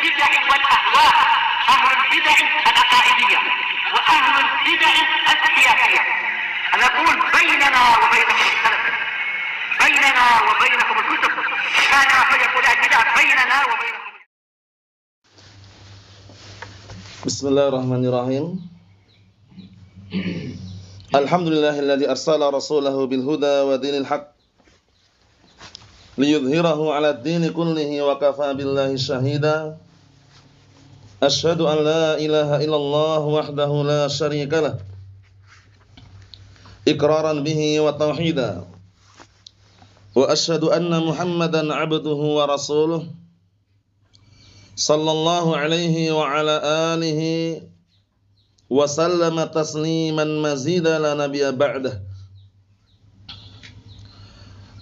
البدع والاهواء اهل البدع العقائديه واهل البدع السياسيه انا اقول بيننا وبينكم السلف بيننا وبينكم الكتب كان احد يقول البدع بيننا وبينكم بسم الله الرحمن الرحيم الحمد لله الذي أرسل رسوله بالهدى ودين الحق ليظهره على الدين كله وكفى بالله شهيدا أشهد أن لا إله إلا الله وحده لا شريك له إقرارا به وتوحيدا وأشهد أن محمدا عبده ورسوله صلى الله عليه وعلى آله وسلم تسليما مزيدا لنبي بعده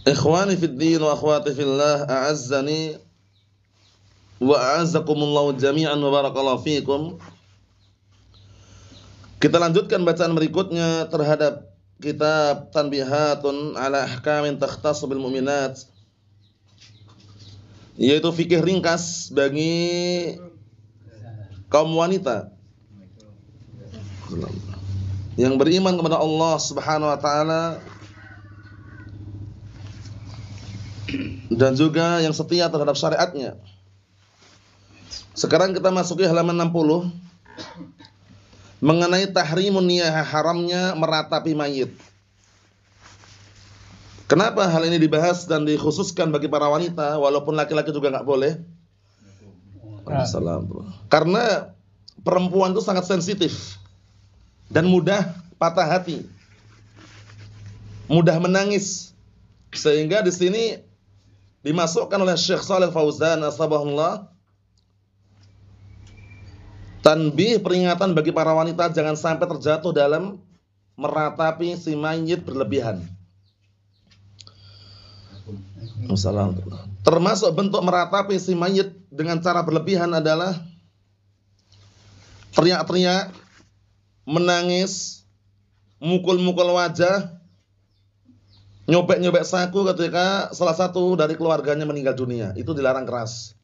إخواني في الدين وأخواتي في الله أعزني wa jami'an wa barakallahu fiikum. Kita lanjutkan bacaan berikutnya terhadap kitab Tanbihatun ala ahkamin takhtassu bil mu'minat yaitu fikih ringkas bagi kaum wanita yang beriman kepada Allah Subhanahu wa taala dan juga yang setia terhadap syariatnya. Sekarang kita masuki halaman 60 mengenai tahrimun niyah haramnya meratapi mayit. Kenapa hal ini dibahas dan dikhususkan bagi para wanita walaupun laki-laki juga nggak boleh? Assalamualaikum. Karena perempuan itu sangat sensitif dan mudah patah hati. Mudah menangis. Sehingga di sini dimasukkan oleh Syekh Saleh Fauzan asbahullah Tanbih peringatan bagi para wanita jangan sampai terjatuh dalam meratapi si mayit berlebihan. Termasuk bentuk meratapi si mayit dengan cara berlebihan adalah teriak-teriak, menangis, mukul-mukul wajah, nyobek-nyobek saku ketika salah satu dari keluarganya meninggal dunia. Itu dilarang keras.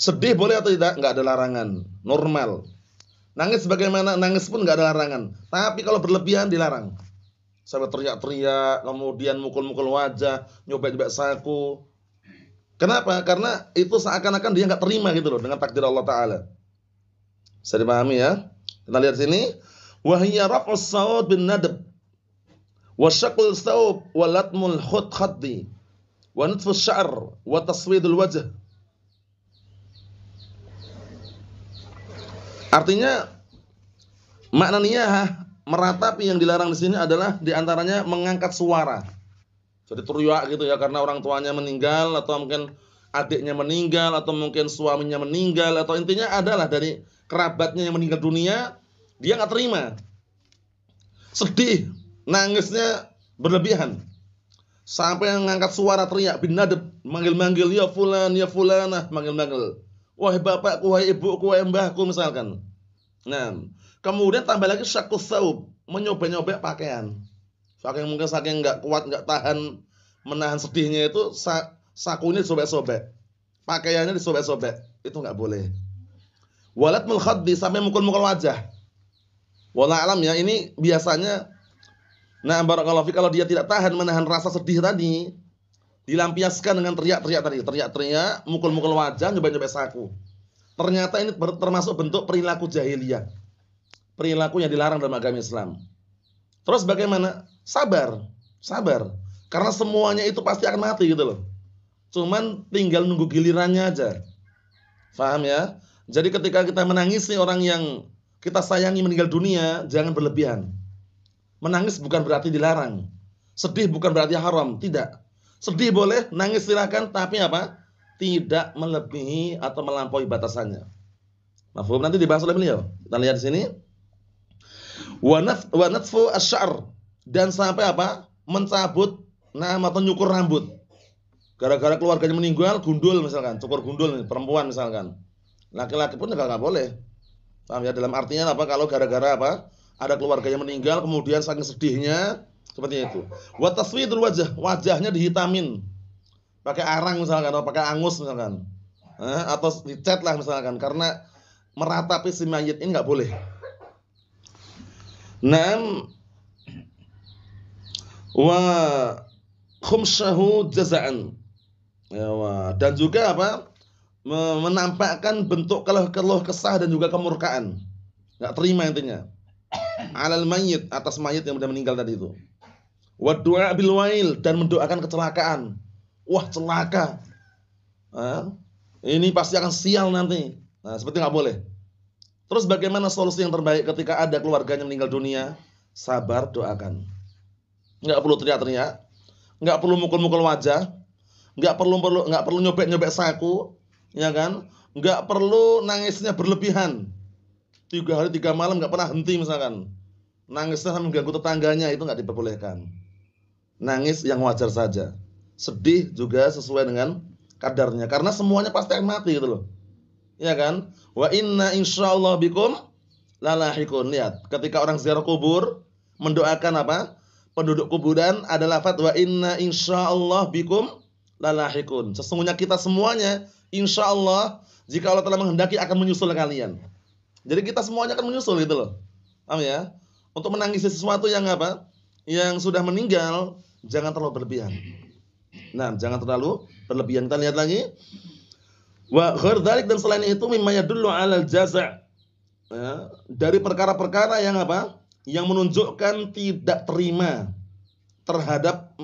Sedih boleh atau tidak? Enggak ada larangan. Normal. Nangis bagaimana? Nangis pun enggak ada larangan. Tapi kalau berlebihan dilarang. Sampai teriak-teriak, kemudian mukul-mukul wajah, nyobek-nyobek saku. Kenapa? Karena itu seakan-akan dia enggak terima gitu loh dengan takdir Allah taala. Bisa dipahami ya? Kita lihat sini. Wahiyya raf'us sawad bin nadab Wasyakul sawab walatmul khut khaddi wa sya'ar. sya'r wajah. Artinya makna niyahah meratapi yang dilarang di sini adalah diantaranya mengangkat suara. Jadi teriak gitu ya karena orang tuanya meninggal atau mungkin adiknya meninggal atau mungkin suaminya meninggal atau intinya adalah dari kerabatnya yang meninggal dunia dia nggak terima sedih nangisnya berlebihan sampai yang ngangkat suara teriak bin nadab manggil-manggil ya fulan ya fulanah manggil-manggil wahai bapakku, wahai ibuku, wahai mbahku misalkan. Nah, kemudian tambah lagi syakus saub, menyobek-nyobek pakaian. Saking mungkin saking nggak kuat, nggak tahan menahan sedihnya itu sakunya sobek-sobek. Pakaiannya disobek-sobek. Itu nggak boleh. Walat mulkhaddi sampai mukul-mukul wajah. Wala alam ya, ini biasanya Nah, barakallahu kalau dia tidak tahan menahan rasa sedih tadi, dilampiaskan dengan teriak-teriak tadi, teriak-teriak, mukul-mukul wajah, nyoba-nyoba saku. Ternyata ini termasuk bentuk perilaku jahiliyah. Perilaku yang dilarang dalam agama Islam. Terus bagaimana? Sabar, sabar. Karena semuanya itu pasti akan mati gitu loh. Cuman tinggal nunggu gilirannya aja. Faham ya? Jadi ketika kita menangis nih orang yang kita sayangi meninggal dunia, jangan berlebihan. Menangis bukan berarti dilarang. Sedih bukan berarti haram, tidak. Sedih boleh, nangis silakan, tapi apa? Tidak melebihi atau melampaui batasannya. Mafhum nanti dibahas oleh beliau. Kita lihat di sini. Wa natfu asy'ar dan sampai apa? Mencabut nama atau nyukur rambut. Gara-gara keluarganya meninggal, gundul misalkan, cukur gundul nih, perempuan misalkan. Laki-laki pun nggak boleh. Paham ya? Dalam artinya apa? Kalau gara-gara apa? Ada keluarganya meninggal, kemudian saking sedihnya seperti itu. buat taswidul wajah, wajahnya dihitamin. Pakai arang misalkan atau pakai angus misalkan. Eh, atau dicat lah misalkan karena meratapi si mayit ini nggak boleh. nam wa khumsahu jazaan. Ya, dan juga apa? menampakkan bentuk keluh-keluh kesah dan juga kemurkaan. nggak terima intinya. Alal mayit atas mayit yang sudah meninggal tadi itu wa bil dan mendoakan kecelakaan. Wah, celaka. Nah, ini pasti akan sial nanti. Nah, seperti nggak boleh. Terus bagaimana solusi yang terbaik ketika ada keluarganya meninggal dunia? Sabar, doakan. Nggak perlu teriak-teriak, nggak perlu mukul-mukul wajah, nggak perlu perlu nggak perlu nyobek-nyobek saku, ya kan? Nggak perlu nangisnya berlebihan. Tiga hari tiga malam nggak pernah henti misalkan. Nangisnya sampai mengganggu tetangganya itu nggak diperbolehkan. Nangis yang wajar saja. Sedih juga sesuai dengan kadarnya karena semuanya pasti akan mati gitu loh. Iya kan? Wa inna insyaallah bikum lalahikun. Lihat, ketika orang ziarah kubur mendoakan apa? Penduduk kuburan adalah fatwa inna insyaallah bikum lalahikun. Sesungguhnya kita semuanya insyaallah jika Allah telah menghendaki akan menyusul kalian. Jadi kita semuanya akan menyusul gitu loh. Paham ya? Untuk menangisi sesuatu yang apa? Yang sudah meninggal Jangan terlalu berlebihan. Nah, jangan terlalu berlebihan. Kita lihat lagi. Wa dalik dan selain itu mimma dulu 'alal jaza' ya, dari perkara-perkara yang apa? Yang menunjukkan tidak terima terhadap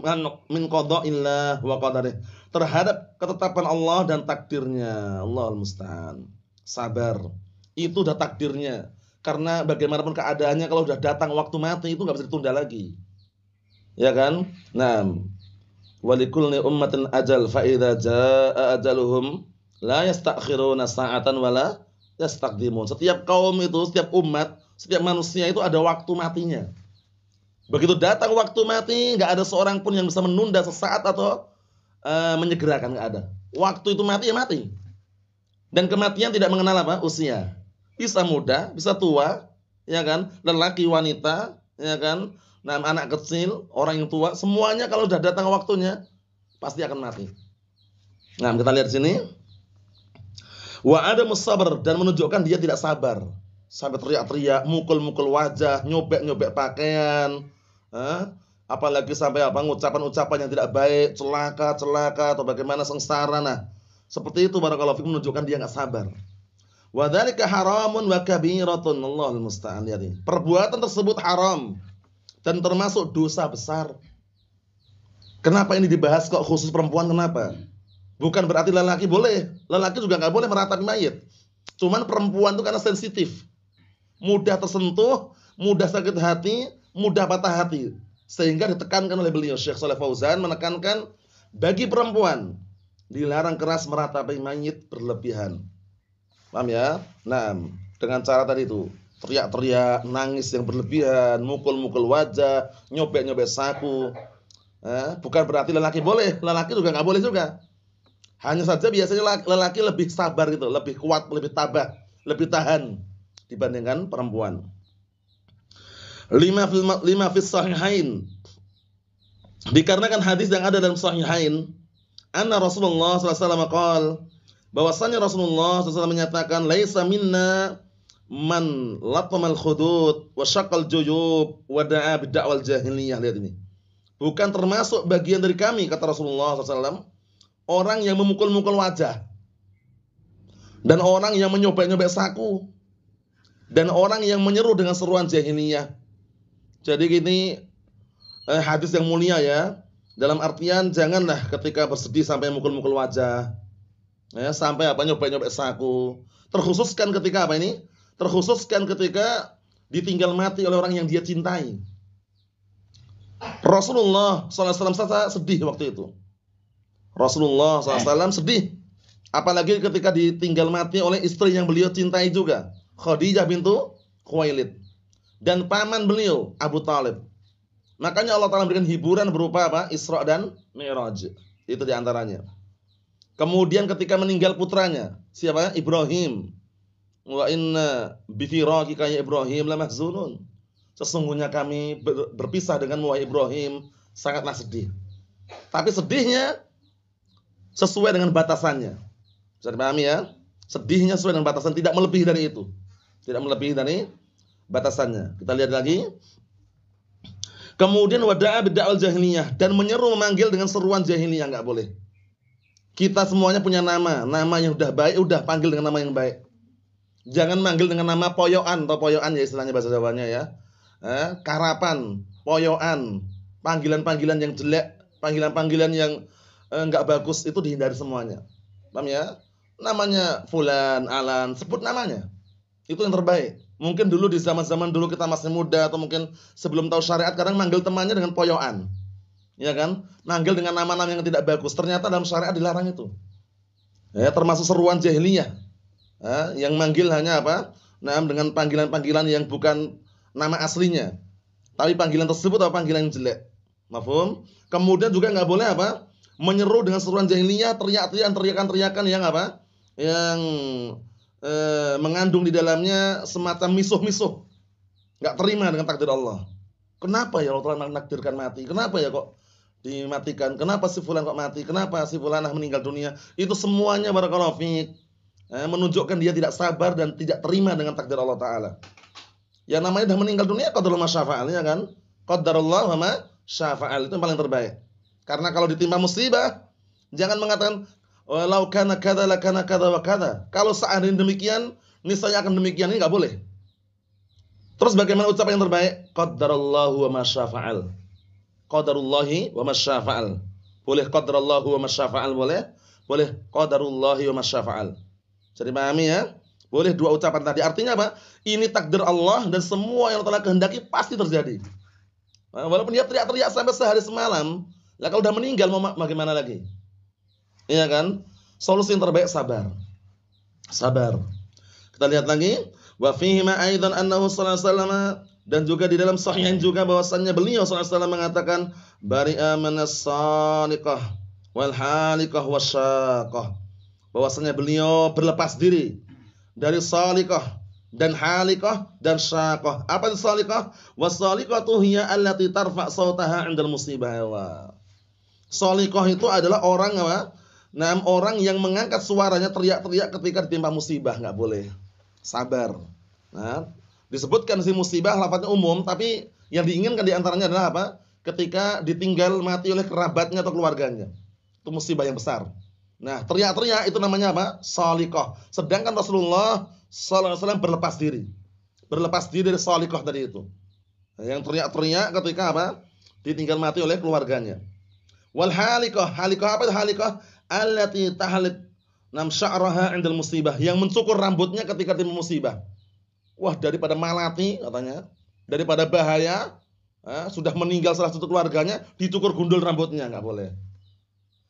min qada'illah wa qadarih. Terhadap ketetapan Allah dan takdirnya. Allah musta'an. Sabar. Itu udah takdirnya. Karena bagaimanapun keadaannya kalau sudah datang waktu mati itu nggak bisa ditunda lagi. Ya kan? walikul Walikulli ummatin ajal fa idza jaa ajaluhum la yastakhiruna sa'atan wala yastaqdimun. Setiap kaum itu, setiap umat, setiap manusia itu ada waktu matinya. Begitu datang waktu mati, nggak ada seorang pun yang bisa menunda sesaat atau uh, menyegerakan nggak ada. Waktu itu mati ya mati. Dan kematian tidak mengenal apa? Usia. Bisa muda, bisa tua, ya kan? Lelaki, wanita, ya kan? nah anak kecil, orang yang tua, semuanya kalau sudah datang waktunya pasti akan mati. Nah, kita lihat sini. Wa ada musabar dan menunjukkan dia tidak sabar. Sampai teriak-teriak, mukul-mukul wajah, nyobek-nyobek pakaian, eh? apalagi sampai apa ucapan-ucapan yang tidak baik, celaka, celaka atau bagaimana sengsara nah. Seperti itu barakallahu fikum menunjukkan dia nggak sabar. Wa dzalika haramun wa kabiratun. Allahu musta'an. Perbuatan tersebut haram dan termasuk dosa besar. Kenapa ini dibahas kok khusus perempuan? Kenapa? Bukan berarti lelaki boleh. Lelaki juga nggak boleh meratapi mayat. Cuman perempuan itu karena sensitif. Mudah tersentuh, mudah sakit hati, mudah patah hati. Sehingga ditekankan oleh beliau Syekh Saleh Fauzan menekankan bagi perempuan dilarang keras meratapi mayat berlebihan. Paham ya? Nah, dengan cara tadi itu teriak-teriak, nangis yang berlebihan, mukul-mukul wajah, nyobek-nyobek saku. Eh, bukan berarti lelaki boleh, lelaki juga nggak boleh juga. Hanya saja biasanya lelaki lebih sabar gitu, lebih kuat, lebih tabah, lebih tahan dibandingkan perempuan. Lima fil, lima sahihain. Dikarenakan hadis yang ada dalam sahihain, anna Rasulullah sallallahu alaihi wasallam bahwasanya Rasulullah sallallahu menyatakan laisa minna man latamal khudud wa syaqal juyub wa da'a bidda'wal jahiliyah lihat ini bukan termasuk bagian dari kami kata Rasulullah SAW orang yang memukul-mukul wajah dan orang yang menyobek-nyobek saku dan orang yang menyeru dengan seruan jahiliyah jadi gini eh, hadis yang mulia ya dalam artian janganlah ketika bersedih sampai mukul-mukul wajah ya, sampai apa nyobek-nyobek saku terkhususkan ketika apa ini terkhususkan ketika ditinggal mati oleh orang yang dia cintai. Rasulullah SAW sedih waktu itu. Rasulullah SAW sedih. Apalagi ketika ditinggal mati oleh istri yang beliau cintai juga. Khadijah bintu Khuwailid. Dan paman beliau, Abu Talib. Makanya Allah Ta'ala memberikan hiburan berupa apa? Isra' dan Mi'raj. Itu diantaranya. Kemudian ketika meninggal putranya. Siapa? Ibrahim wa inna bifiraqika ya Ibrahim lamahzunun. Sesungguhnya kami berpisah dengan wahai Ibrahim sangatlah sedih. Tapi sedihnya sesuai dengan batasannya. Bisa dipahami ya? Sedihnya sesuai dengan batasan, tidak melebihi dari itu. Tidak melebihi dari batasannya. Kita lihat lagi. Kemudian wada'a bid'al jahiliyah dan menyeru memanggil dengan seruan jahiliyah enggak boleh. Kita semuanya punya nama, nama yang udah baik udah panggil dengan nama yang baik. Jangan manggil dengan nama poyoan atau poyoan ya istilahnya bahasa Jawanya ya. Eh, karapan, poyoan, panggilan-panggilan yang jelek, panggilan-panggilan yang enggak eh, bagus itu dihindari semuanya. Paham ya? Namanya fulan, alan, sebut namanya. Itu yang terbaik. Mungkin dulu di zaman-zaman dulu kita masih muda atau mungkin sebelum tahu syariat kadang manggil temannya dengan poyoan. Ya kan? Manggil dengan nama-nama yang tidak bagus. Ternyata dalam syariat dilarang itu. Ya, termasuk seruan jahiliyah yang manggil hanya apa? Nah, dengan panggilan-panggilan yang bukan nama aslinya. Tapi panggilan tersebut apa panggilan yang jelek. Mafhum? Kemudian juga nggak boleh apa? Menyeru dengan seruan jahiliyah, teriak-teriakan, teriakan-teriakan yang apa? Yang eh, mengandung di dalamnya semacam misuh-misuh. Nggak terima dengan takdir Allah. Kenapa ya Allah telah menakdirkan mati? Kenapa ya kok dimatikan? Kenapa si fulan kok mati? Kenapa si fulanah meninggal dunia? Itu semuanya barakallahu fiik Eh, menunjukkan dia tidak sabar dan tidak terima dengan takdir Allah Ta'ala. Yang namanya dah meninggal dunia kau dalam syafa'alnya kan. Qadarullah sama syafa'al itu yang paling terbaik. Karena kalau ditimpa musibah jangan mengatakan walau kana kada la kana kada wa kada. Kalau seandainya demikian, niscaya akan demikian ini gak boleh. Terus bagaimana ucapan yang terbaik? Allah wa masyafa'al. syafa'al. Allah wa masyafa'al. syafa'al. Boleh Allah wa masyafa'al syafa'al boleh. Boleh Allah wa masyafa'al. Bisa dipahami ya? Boleh dua ucapan tadi. Artinya apa? Ini takdir Allah dan semua yang Allah kehendaki pasti terjadi. Nah, walaupun dia teriak-teriak sampai sehari semalam, lah kalau udah meninggal mau bagaimana lagi? Iya kan? Solusi yang terbaik sabar. Sabar. Kita lihat lagi, wa fihi ma aidan annahu sallallahu dan juga di dalam sahihan juga bahwasannya beliau sallallahu alaihi mengatakan bari'a manas saniqah wal haliqah wasyaqah bahwasanya beliau berlepas diri dari salikah dan halikah dan syaqah. Apa itu salikah? Wasalikatu hiya allati tarfa' sautaha 'indal musibah. Salikah itu adalah orang apa? Nah, orang yang mengangkat suaranya teriak-teriak ketika ditimpa musibah Enggak boleh. Sabar. Nah, disebutkan si musibah lafadznya umum, tapi yang diinginkan diantaranya adalah apa? Ketika ditinggal mati oleh kerabatnya atau keluarganya. Itu musibah yang besar. Nah, teriak-teriak itu namanya apa? Salikoh. Sedangkan Rasulullah sallallahu alaihi wasallam berlepas diri. Berlepas diri dari salikoh tadi itu. Yang teriak-teriak ketika apa? Ditinggal mati oleh keluarganya. Wal halikoh, halikoh apa itu halikoh? Allati tahlik nam sya'raha 'indal musibah, yang mencukur rambutnya ketika timbul musibah. Wah, daripada malati katanya, daripada bahaya, eh, sudah meninggal salah satu keluarganya, ditukur gundul rambutnya nggak boleh.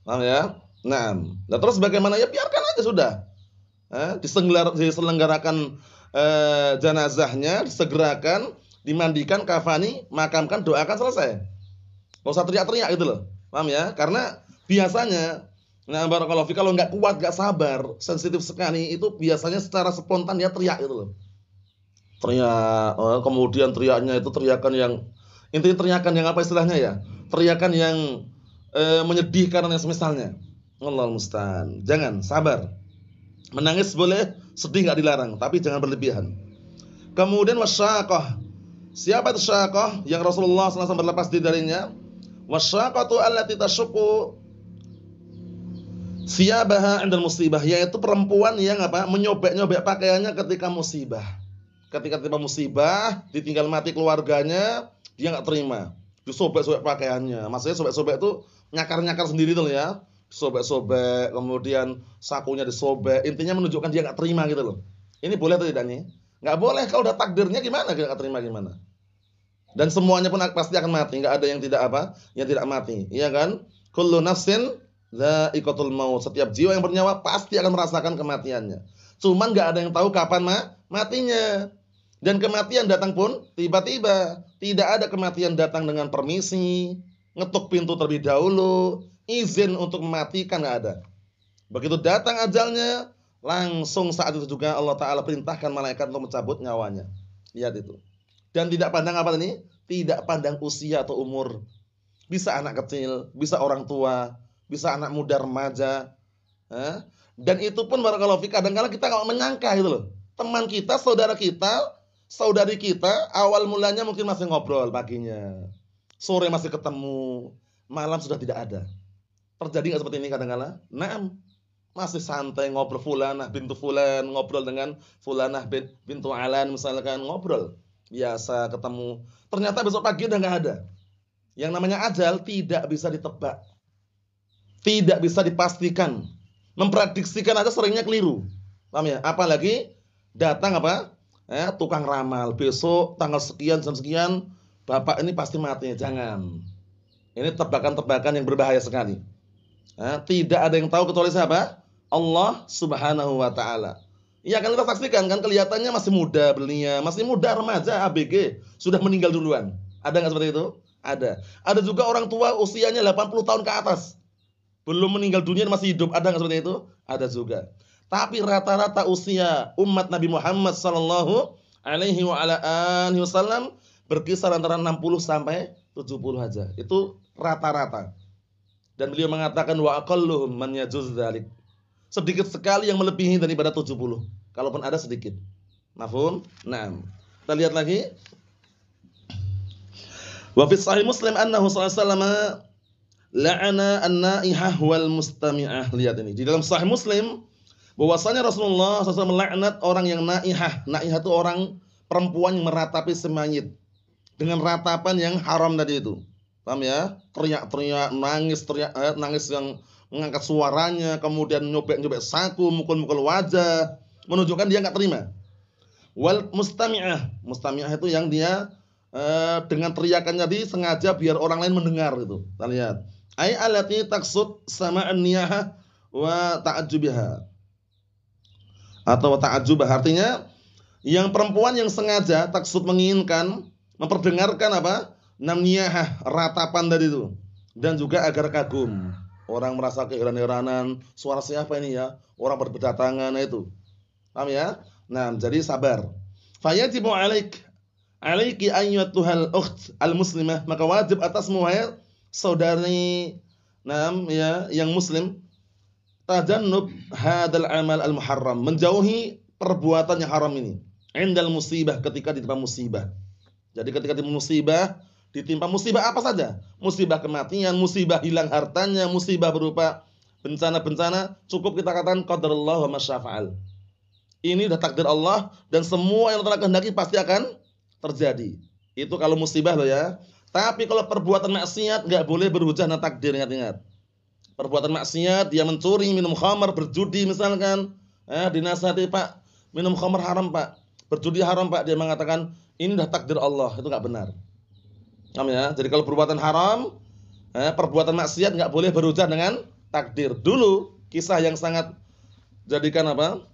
Paham ya? Nah, nah terus bagaimana ya biarkan aja sudah. Eh, diselenggarakan eh, jenazahnya, disegerakan, dimandikan, kafani, makamkan, doakan selesai. Gak usah teriak-teriak gitu loh. Paham ya? Karena biasanya nah barakallahu kalau nggak kuat, nggak sabar, sensitif sekali itu biasanya secara spontan dia teriak gitu loh. Teriak, eh, kemudian teriaknya itu teriakan yang intinya teriakan yang apa istilahnya ya? Teriakan yang e, menyedihkan yang semisalnya. Allah mustan. Jangan sabar. Menangis boleh, sedih nggak dilarang, tapi jangan berlebihan. Kemudian wasyaqah. Siapa itu syaqah yang Rasulullah SAW berlepas diri darinya? Wasyaqatu allati tashqu siyabaha 'inda musibah, yaitu perempuan yang apa? menyobek-nyobek pakaiannya ketika musibah. Ketika tiba musibah, ditinggal mati keluarganya, dia nggak terima. Disobek-sobek pakaiannya. Maksudnya sobek-sobek itu nyakar-nyakar sendiri tuh ya sobek-sobek, kemudian sakunya disobek, intinya menunjukkan dia nggak terima gitu loh. Ini boleh atau tidak nih? Nggak boleh kalau udah takdirnya gimana kita nggak terima gimana? Dan semuanya pun pasti akan mati, nggak ada yang tidak apa, yang tidak mati, iya kan? Kullu nafsin ikotul maut. Setiap jiwa yang bernyawa pasti akan merasakan kematiannya. Cuman nggak ada yang tahu kapan ma matinya. Dan kematian datang pun tiba-tiba. Tidak ada kematian datang dengan permisi, ngetuk pintu terlebih dahulu, izin untuk mematikan nggak ada. Begitu datang ajalnya, langsung saat itu juga Allah Taala perintahkan malaikat untuk mencabut nyawanya. Lihat itu. Dan tidak pandang apa ini? Tidak pandang usia atau umur. Bisa anak kecil, bisa orang tua, bisa anak muda remaja. Dan itu pun barakallahu fikir. dan kalau kita nggak menyangka itu loh. Teman kita, saudara kita, saudari kita awal mulanya mungkin masih ngobrol paginya. Sore masih ketemu, malam sudah tidak ada. Terjadi nggak seperti ini kadang-kala? -kadang? Naam. Masih santai ngobrol fulanah bintu fulan, ngobrol dengan fulanah bintu alan misalkan ngobrol. Biasa ketemu. Ternyata besok pagi udah nggak ada. Yang namanya ajal tidak bisa ditebak. Tidak bisa dipastikan. Memprediksikan aja seringnya keliru. Paham ya? Apalagi datang apa? Eh, tukang ramal. Besok tanggal sekian jam sekian bapak ini pasti mati. Jangan. Ini tebakan-tebakan yang berbahaya sekali. Eh, tidak ada yang tahu kecuali siapa? Allah Subhanahu wa taala. Iya kan kita saksikan kan kelihatannya masih muda belinya, masih muda remaja ABG, sudah meninggal duluan. Ada nggak seperti itu? Ada. Ada juga orang tua usianya 80 tahun ke atas. Belum meninggal dunia masih hidup. Ada nggak seperti itu? Ada juga. Tapi rata-rata usia umat Nabi Muhammad sallallahu alaihi wa ala alihi wasallam berkisar antara 60 sampai 70 aja. Itu rata-rata. Dan beliau mengatakan wa aqalluhum man yajuz dzalik. Sedikit sekali yang melebihi daripada 70. Kalaupun ada sedikit. Mafhum? Naam. Kita lihat lagi. Wa fi sahih Muslim annahu sallallahu alaihi wasallam la'ana an-naihah wal mustami'ah. Lihat ini. Di dalam sahih Muslim bahwasanya Rasulullah SAW melaknat orang yang naihah. Naihah itu orang perempuan yang meratapi semayit dengan ratapan yang haram tadi itu. Paham ya? Teriak-teriak, nangis, teriak eh, nangis yang mengangkat suaranya, kemudian nyobek-nyobek saku, mukul-mukul wajah, menunjukkan dia nggak terima. Wal mustami'ah, mustami'ah itu yang dia eh, dengan teriakannya di sengaja biar orang lain mendengar gitu. Kita lihat. Ai alati taksud sama niyah wa ta'ajjubiha. Atau taajubah artinya yang perempuan yang sengaja taksud menginginkan memperdengarkan apa? namniyah ratapan tadi itu dan juga agar kagum orang merasa keheran-heranan suara siapa ini ya orang berdatangan itu paham ya nah jadi sabar fayajibu alaik alaiki ayyatuhal ukht al muslimah maka wajib atasmu wahai ya, saudari nam ya yang muslim tajannub hadal amal al muharram menjauhi perbuatan yang haram ini indal musibah ketika di musibah jadi ketika di musibah ditimpa musibah apa saja, musibah kematian, musibah hilang hartanya, musibah berupa bencana-bencana, cukup kita katakan qadarullah wa masyafa'al. Ini sudah takdir Allah dan semua yang telah kehendaki pasti akan terjadi. Itu kalau musibah loh ya. Tapi kalau perbuatan maksiat nggak boleh berhujah dengan takdir ingat-ingat. Perbuatan maksiat dia mencuri, minum khamar, berjudi misalkan. Eh, dinasihati Pak, minum khamar haram Pak, berjudi haram Pak. Dia mengatakan ini dah takdir Allah, itu nggak benar ya. Jadi kalau perbuatan haram, eh, perbuatan maksiat nggak boleh berujar dengan takdir. Dulu kisah yang sangat jadikan apa?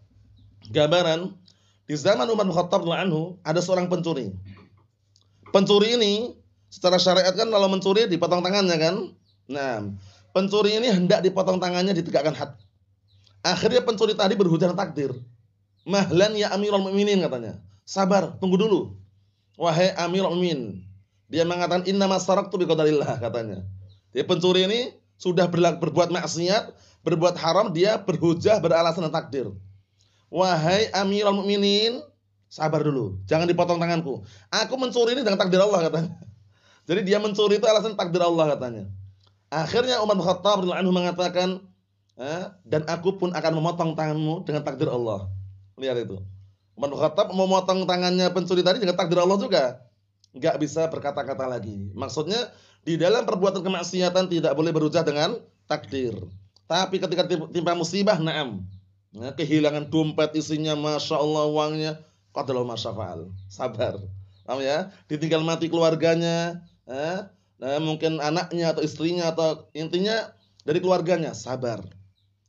gambaran di zaman Umar bin Khattab anhu ada seorang pencuri. Pencuri ini secara syariat kan kalau mencuri dipotong tangannya kan? Nah, pencuri ini hendak dipotong tangannya ditegakkan had. Akhirnya pencuri tadi berhujan takdir. Mahlan ya Amirul Mukminin katanya. Sabar, tunggu dulu. Wahai Amirul Mukminin, dia mengatakan inna masarak tu biqadarillah katanya. Dia pencuri ini sudah berbuat maksiat, berbuat haram, dia berhujah beralasan takdir. Wahai Amirul Mukminin, sabar dulu, jangan dipotong tanganku. Aku mencuri ini dengan takdir Allah katanya. Jadi dia mencuri itu alasan takdir Allah katanya. Akhirnya Umar bin Khattab anhu mengatakan, dan aku pun akan memotong tanganmu dengan takdir Allah. Lihat itu. Umar bin Khattab memotong tangannya pencuri tadi dengan takdir Allah juga nggak bisa berkata-kata lagi. Maksudnya di dalam perbuatan kemaksiatan tidak boleh berujah dengan takdir. Tapi ketika timpa musibah, naam. Nah, kehilangan dompet isinya, masya Allah uangnya, masya masyafaal. Sabar, paham ya? Ditinggal mati keluarganya, eh? nah, mungkin anaknya atau istrinya atau intinya dari keluarganya, sabar.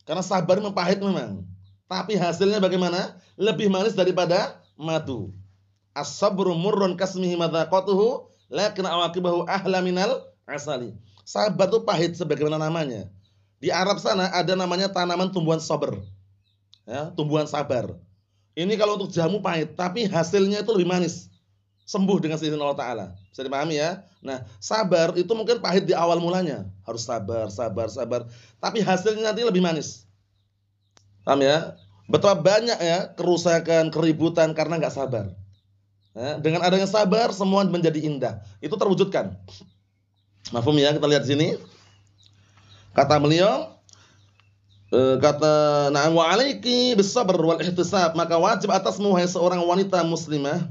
Karena sabar mempahit memang. Tapi hasilnya bagaimana? Lebih manis daripada madu. As-sabru murrun kasmihi madzaqatuhu lakin awaqibahu ahla minal asali. Sabar itu pahit sebagaimana namanya. Di Arab sana ada namanya tanaman tumbuhan sabar. Ya, tumbuhan sabar. Ini kalau untuk jamu pahit, tapi hasilnya itu lebih manis. Sembuh dengan seizin Allah Ta'ala. Bisa dipahami ya? Nah, sabar itu mungkin pahit di awal mulanya. Harus sabar, sabar, sabar. Tapi hasilnya nanti lebih manis. Paham ya? Betapa banyak ya kerusakan, keributan karena nggak sabar. Eh, dengan adanya sabar semua menjadi indah. Itu terwujudkan. Mafum ya, kita lihat sini. Kata beliau eh, kata na'am wa alaiki bisabr wal ihtisab, maka wajib atasmu wahai seorang wanita muslimah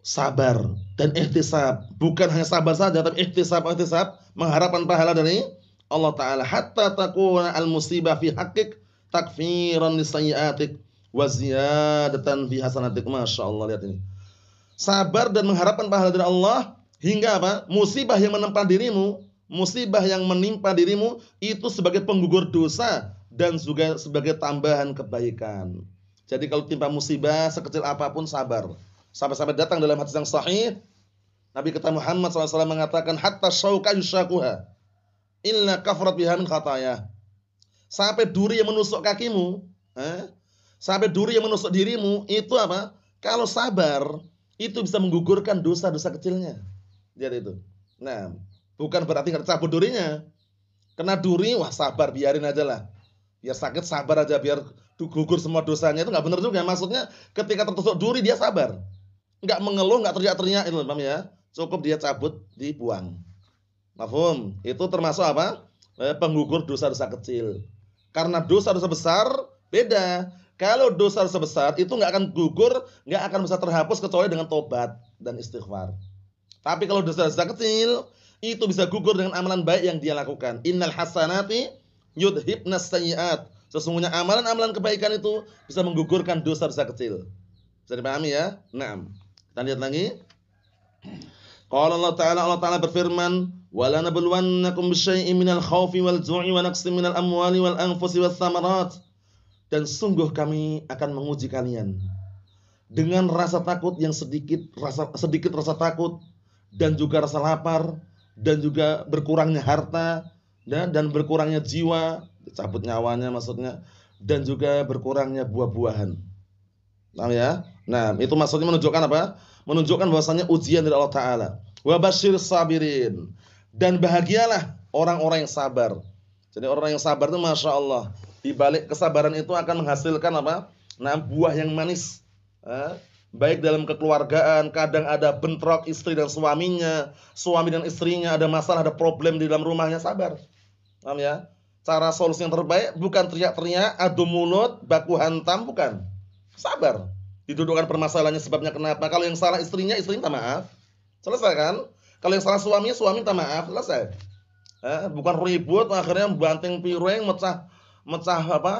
sabar dan ihtisab. Bukan hanya sabar saja tapi ihtisab ihtisab mengharapkan pahala dari Allah taala hatta takuna al musibah fi haqqik takfiran li sayyi'atik wa ziyadatan fi hasanatik. Masyaallah lihat ini sabar dan mengharapkan pahala dari Allah hingga apa? Musibah yang menimpa dirimu, musibah yang menimpa dirimu itu sebagai penggugur dosa dan juga sebagai tambahan kebaikan. Jadi kalau timpa musibah sekecil apapun sabar. Sampai-sampai datang dalam hadis yang sahih Nabi kata Muhammad SAW mengatakan hatta syauka yushakuha illa kafrat biha min khataya. Sampai duri yang menusuk kakimu, eh? sampai duri yang menusuk dirimu itu apa? Kalau sabar, itu bisa menggugurkan dosa-dosa kecilnya. Lihat itu. Nah, bukan berarti nggak cabut durinya. Kena duri, wah sabar, biarin aja lah. Biar sakit sabar aja, biar gugur semua dosanya itu nggak benar juga. Maksudnya ketika tertusuk duri dia sabar, nggak mengeluh, nggak teriak-teriak itu, paham ya? Cukup dia cabut, dibuang. Mafhum? Itu termasuk apa? Eh, penggugur dosa-dosa kecil. Karena dosa-dosa besar beda. Kalau dosa sebesar itu nggak akan gugur, nggak akan bisa terhapus kecuali dengan tobat dan istighfar. Tapi kalau dosa-dosa kecil itu bisa gugur dengan amalan baik yang dia lakukan. Innal hasanati yudhibnas sayiat. Sesungguhnya amalan-amalan kebaikan itu bisa menggugurkan dosa-dosa kecil. Bisa dipahami ya? Naam. Kita lihat lagi. Kalau Allah Ta'ala Allah Ta'ala berfirman, "Wa lanabluwannakum bisyai'in minal khawfi wal ju'i wa naqsin minal amwali wal anfusi dan sungguh kami akan menguji kalian dengan rasa takut yang sedikit rasa sedikit rasa takut dan juga rasa lapar dan juga berkurangnya harta dan ya, dan berkurangnya jiwa cabut nyawanya maksudnya dan juga berkurangnya buah-buahan. Nah ya? Nah, itu maksudnya menunjukkan apa? Menunjukkan bahwasanya ujian dari Allah taala. Wa sabirin. Dan bahagialah orang-orang yang sabar. Jadi orang yang sabar itu Masya Allah di balik kesabaran itu akan menghasilkan apa? Nah, buah yang manis. Eh? Baik dalam kekeluargaan, kadang ada bentrok istri dan suaminya, suami dan istrinya ada masalah, ada problem di dalam rumahnya, sabar. Paham ya? Cara solusi yang terbaik bukan teriak-teriak, adu mulut, baku hantam, bukan. Sabar. Didudukkan permasalahannya sebabnya kenapa. Kalau yang salah istrinya, istri minta maaf. Selesai kan? Kalau yang salah suaminya, suami minta maaf. Selesai. Eh, bukan ribut, akhirnya banting piring, mecah mecah apa?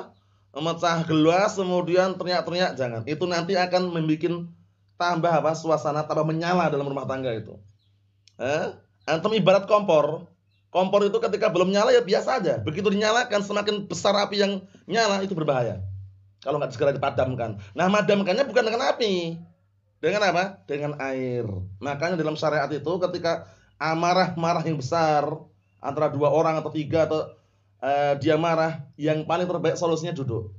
Mecah gelas kemudian teriak-teriak jangan. Itu nanti akan membuat tambah apa? Suasana tambah menyala dalam rumah tangga itu. Eh? Antum ibarat kompor. Kompor itu ketika belum nyala ya biasa aja. Begitu dinyalakan semakin besar api yang nyala itu berbahaya. Kalau nggak segera dipadamkan. Nah, madamkannya bukan dengan api. Dengan apa? Dengan air. Makanya dalam syariat itu ketika amarah marah yang besar antara dua orang atau tiga atau uh, dia marah, yang paling terbaik solusinya duduk.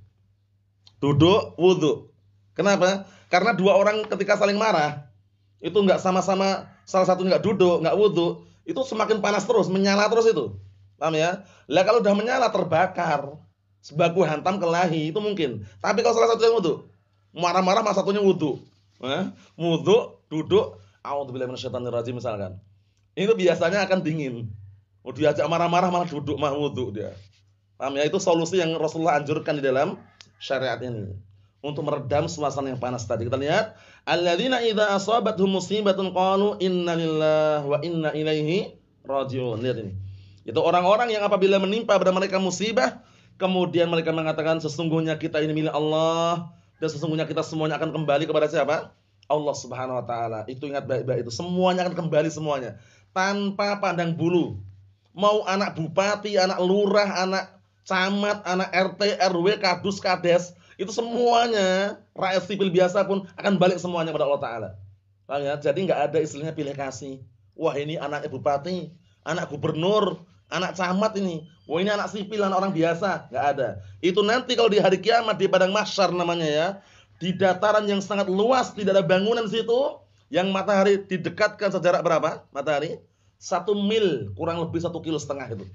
Duduk, wudhu. Kenapa? Karena dua orang ketika saling marah, itu nggak sama-sama, salah satu nggak duduk, nggak wudhu, itu semakin panas terus, menyala terus itu. Paham ya? Lah kalau udah menyala terbakar, sebagus hantam kelahi itu mungkin. Tapi kalau salah satu yang wudhu, marah-marah mas satunya wudhu. Eh, wudhu, duduk, audzubillahi minasyaitonirrajim misalkan. Itu biasanya akan dingin. Mau oh, diajak marah-marah malah duduk mah wudhu dia. Paham ya? Itu solusi yang Rasulullah anjurkan di dalam syariat ini untuk meredam suasana yang panas tadi. Kita lihat, alladzina idza asabatuhum musibatun qalu inna lillahi wa inna ilaihi raji'un. Lihat ini. Itu orang-orang yang apabila menimpa pada mereka musibah, kemudian mereka mengatakan sesungguhnya kita ini milik Allah dan sesungguhnya kita semuanya akan kembali kepada siapa? Allah Subhanahu wa taala. Itu ingat baik-baik itu. Semuanya akan kembali semuanya tanpa pandang bulu mau anak bupati, anak lurah, anak camat, anak RT, RW, kadus, kades, itu semuanya rakyat sipil biasa pun akan balik semuanya pada Allah Taala. ya? Jadi nggak ada istilahnya pilih kasih. Wah ini anak bupati, anak gubernur, anak camat ini. Wah ini anak sipil, anak orang biasa, nggak ada. Itu nanti kalau di hari kiamat di padang mahsyar namanya ya, di dataran yang sangat luas tidak ada bangunan situ, yang matahari didekatkan sejarak berapa? Matahari satu mil, kurang lebih satu kilo setengah itu.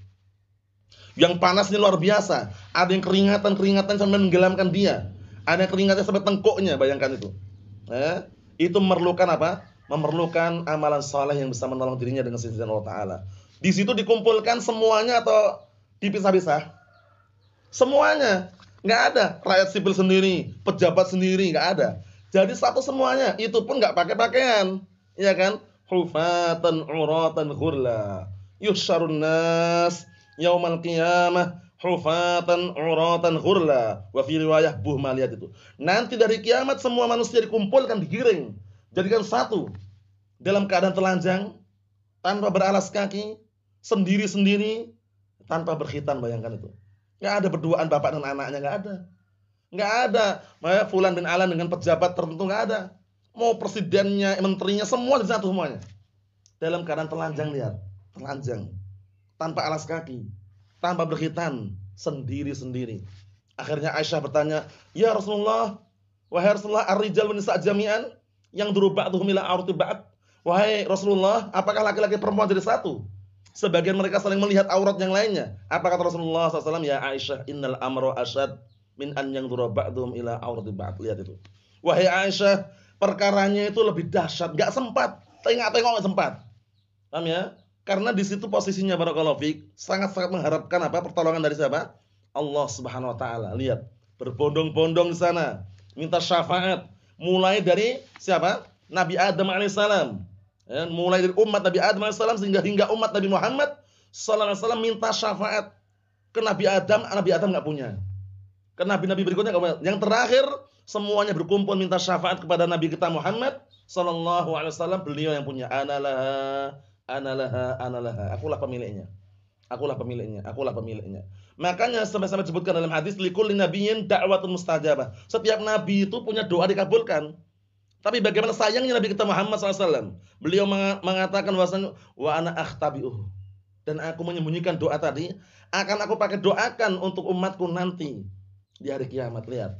Yang panasnya luar biasa. Ada yang keringatan-keringatan sampai menggelamkan dia. Ada yang keringatnya sampai tengkuknya, bayangkan itu. Eh, itu memerlukan apa? Memerlukan amalan saleh yang bisa menolong dirinya dengan sisi Allah Taala. Di situ dikumpulkan semuanya atau dipisah-pisah? Semuanya. Nggak ada. Rakyat sipil sendiri, pejabat sendiri, nggak ada. Jadi satu semuanya. Itu pun nggak pakai pakaian. ya kan? hufatan uratan ghurla yusharun nas yaumal qiyamah hufatan uratan ghurla wa fi riwayah buhmaliyat itu nanti dari kiamat semua manusia dikumpulkan digiring jadikan satu dalam keadaan telanjang tanpa beralas kaki sendiri-sendiri tanpa berkhitan bayangkan itu nggak ada berduaan bapak dan anaknya nggak ada nggak ada fulan bin alan dengan pejabat tertentu nggak ada mau presidennya, menterinya semua di satu semuanya. Dalam keadaan telanjang lihat, telanjang. Tanpa alas kaki, tanpa berkhitan, sendiri-sendiri. Akhirnya Aisyah bertanya, "Ya Rasulullah, wahai Rasulullah, ar-rijal wa jami'an yang durubatuhum ila aurat ba'd?" Wahai Rasulullah, apakah laki-laki perempuan jadi satu? Sebagian mereka saling melihat aurat yang lainnya. Apa kata Rasulullah SAW? Ya Aisyah, innal amro asyad min an yang durubatuhum ila aurat ba'd. Lihat itu. Wahai Aisyah, perkaranya itu lebih dahsyat, nggak sempat, tengok-tengok nggak sempat. Paham ya? Karena di situ posisinya barakallahu Fik sangat-sangat mengharapkan apa? Pertolongan dari siapa? Allah Subhanahu wa taala. Lihat, berbondong-bondong di sana, minta syafaat mulai dari siapa? Nabi Adam alaihissalam. Ya, mulai dari umat Nabi Adam alaihissalam sehingga hingga umat Nabi Muhammad sallallahu alaihi wasallam minta syafaat ke Nabi Adam, Nabi Adam nggak punya. Ke nabi-nabi berikutnya punya. Yang terakhir semuanya berkumpul minta syafaat kepada Nabi kita Muhammad sallallahu alaihi wasallam beliau yang punya analah, analah. Aku akulah pemiliknya akulah pemiliknya akulah pemiliknya makanya sampai-sampai disebutkan dalam hadis likul nabiyyin da'watun mustajabah setiap nabi itu punya doa dikabulkan tapi bagaimana sayangnya Nabi kita Muhammad SAW. Beliau mengatakan bahwasanya wa ana akhtabi'uh. Dan aku menyembunyikan doa tadi. Akan aku pakai doakan untuk umatku nanti. Di hari kiamat. Lihat.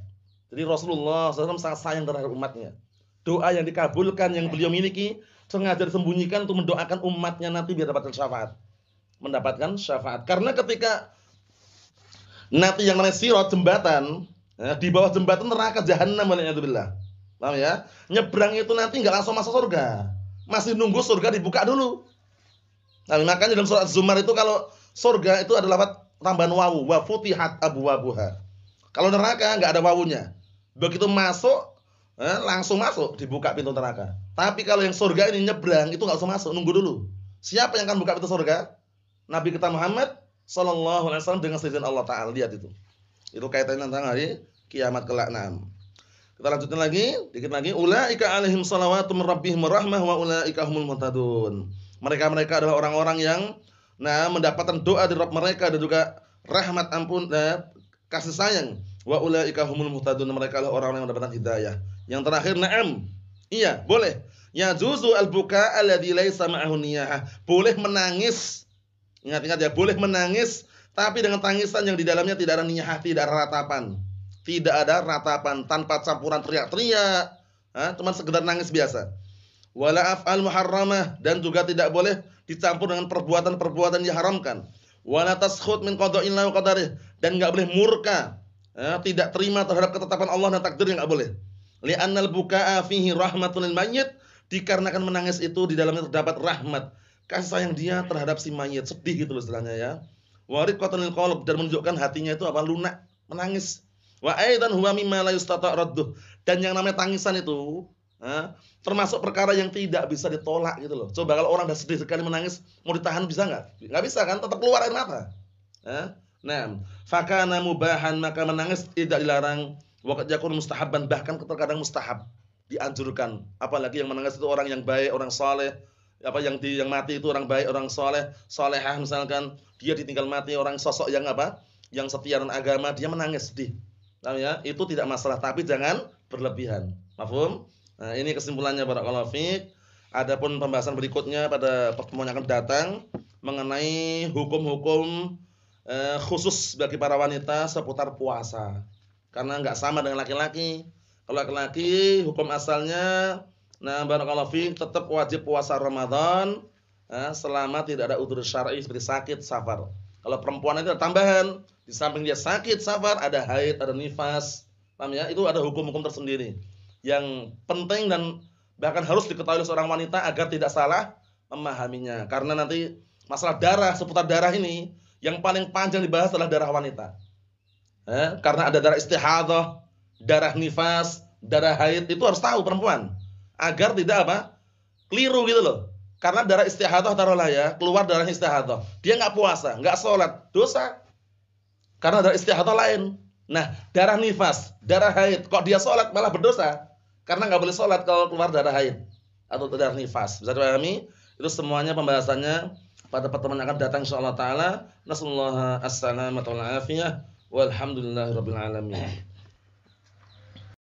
Jadi Rasulullah SAW sangat sayang terhadap umatnya. Doa yang dikabulkan yang beliau miliki sengaja disembunyikan untuk mendoakan umatnya nanti biar dapatkan syafaat. Mendapatkan syafaat. Karena ketika nanti yang namanya sirot jembatan, ya, di bawah jembatan neraka jahanam Allah. Paham ya? Nyebrang itu nanti nggak langsung masuk surga. Masih nunggu surga dibuka dulu. Nah, makanya dalam surat Zumar itu kalau surga itu adalah tambahan wawu, wa abu wabuha. Kalau neraka nggak ada wawunya. Begitu masuk, eh, langsung masuk, dibuka pintu neraka. Tapi kalau yang surga ini nyebrang, itu nggak usah masuk, nunggu dulu. Siapa yang akan buka pintu surga? Nabi kita Muhammad Sallallahu Alaihi Wasallam dengan seizin Allah Taala. Lihat itu. Itu kaitannya tentang hari kiamat kelak. Nah, kita lanjutin lagi, dikit lagi. Ulaika alaihim salawatum rabbihim rahmah wa ulaika humul muhtadun. Mereka-mereka adalah orang-orang yang nah mendapatkan doa dari Rabb mereka dan juga rahmat ampun eh, kasih sayang Wa ulaika humul muhtadun mereka lah orang-orang yang mendapatkan hidayah. Yang terakhir na'am. Iya, boleh. Ya juzu albuka alladzi alladhi laisa ma'ahu Boleh menangis. Ingat-ingat ya, boleh menangis tapi dengan tangisan yang di dalamnya tidak ada niyah, tidak ada ratapan. Tidak ada ratapan tanpa campuran teriak-teriak. cuma sekedar nangis biasa. Wala af'al muharramah dan juga tidak boleh dicampur dengan perbuatan-perbuatan yang diharamkan. Wala taskhut min qada'illah wa qadarih dan enggak boleh murka eh, tidak terima terhadap ketetapan Allah dan takdirnya nggak boleh. Li'annal buka'a fihi rahmatul mayyit dikarenakan menangis itu di dalamnya terdapat rahmat kasih sayang dia terhadap si mayit sedih gitu loh istilahnya ya wariqatunil kolok dan menunjukkan hatinya itu apa lunak menangis wa aidan huwa mimma la dan yang namanya tangisan itu eh, termasuk perkara yang tidak bisa ditolak gitu loh coba kalau orang udah sedih sekali menangis mau ditahan bisa nggak nggak bisa kan tetap keluar air mata eh? Nah, fakana mubahan maka menangis tidak dilarang. Waktu yakun mustahaban bahkan terkadang mustahab dianjurkan. Apalagi yang menangis itu orang yang baik, orang saleh, apa yang di, yang mati itu orang baik, orang saleh, salehah misalkan dia ditinggal mati orang sosok yang apa? Yang setia dan agama dia menangis sedih. Tahu ya? Itu tidak masalah tapi jangan berlebihan. Mafhum? Nah, ini kesimpulannya para fiik. Adapun pembahasan berikutnya pada pertemuan yang akan datang mengenai hukum-hukum eh, khusus bagi para wanita seputar puasa. Karena nggak sama dengan laki-laki. Kalau laki-laki hukum asalnya nah barakallahu fi tetap wajib puasa Ramadan eh, selama tidak ada udzur syar'i seperti sakit, safar. Kalau perempuan itu ada tambahan, di samping dia sakit, safar, ada haid, ada nifas, paham ya? Itu ada hukum-hukum tersendiri yang penting dan bahkan harus diketahui oleh seorang wanita agar tidak salah memahaminya. Karena nanti masalah darah seputar darah ini yang paling panjang dibahas adalah darah wanita. Eh, karena ada darah istihadah, darah nifas, darah haid itu harus tahu perempuan agar tidak apa? keliru gitu loh. Karena darah istihadah taruhlah ya, keluar darah istihadah. Dia nggak puasa, nggak sholat, dosa. Karena darah istihadah lain. Nah, darah nifas, darah haid, kok dia sholat malah berdosa? Karena nggak boleh sholat kalau keluar darah haid atau darah nifas. Bisa dipahami? Itu semuanya pembahasannya pada pertemuan akan datang insyaallah taala. Nasallahu alaihi wasallam wa afiyah. rabbil alamin.